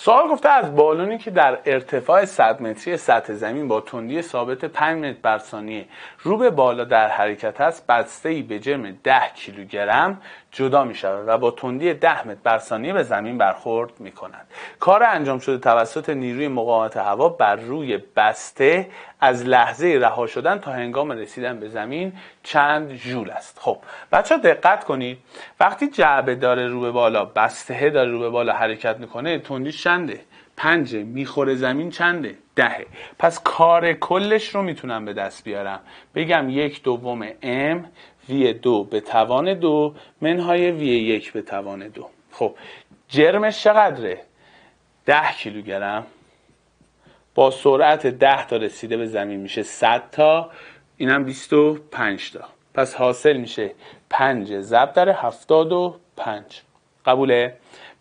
سوال گفته از بالونی که در ارتفاع 100 متری سطح زمین با تندی ثابت 5 متر بر ثانیه رو به بالا در حرکت است بسته ای به جرم 10 کیلوگرم جدا می شود و با تندی 10 متر بر ثانیه به زمین برخورد می کند کار انجام شده توسط نیروی مقاومت هوا بر روی بسته از لحظه رها شدن تا هنگام رسیدن به زمین چند ژول است خب بچه دقت کنید وقتی جعبه داره رو به بالا بسته داره رو به بالا حرکت میکنه تندیش چنده پنجه میخوره زمین چنده دهه پس کار کلش رو میتونم به دست بیارم بگم یک دوم ام وی دو به توان دو منهای وی یک به توان دو خب جرمش چقدره؟ ده کیلوگرم با سرعت ده تا رسیده به زمین میشه 100 تا اینم 25 تا پس حاصل میشه 5 ضرب در پنج قبوله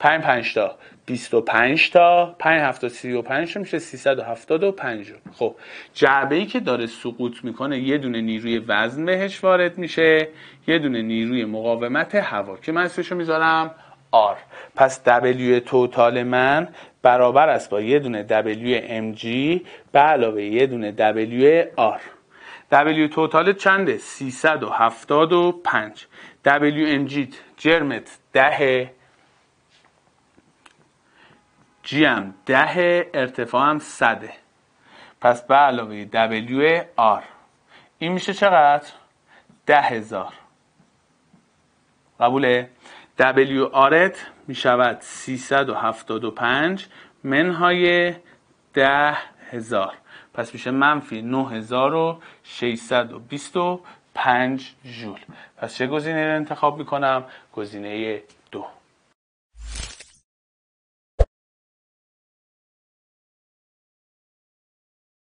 5 5 تا 25 تا 5 تا 35 میشه 375 خب جعبه ای که داره سقوط میکنه یه دونه نیروی وزن بهش وارد میشه یه دونه نیروی مقاومت هوا که من اسمشو میذارم R پس W توتال من برابر است با یه دونه WMG به علاوه یه دونه WR W توتال چنده 375 WMG جرمت دهه جی هم ده ارتفاع هم صده پس به علاوه دبلیو آر این میشه چقدر؟ ده هزار قبوله؟ دبلیو آرت میشود پنج منهای ده هزار پس میشه منفی و و و نو هزار بیست پنج جول پس چه گزینه رو انتخاب میکنم؟ گزینه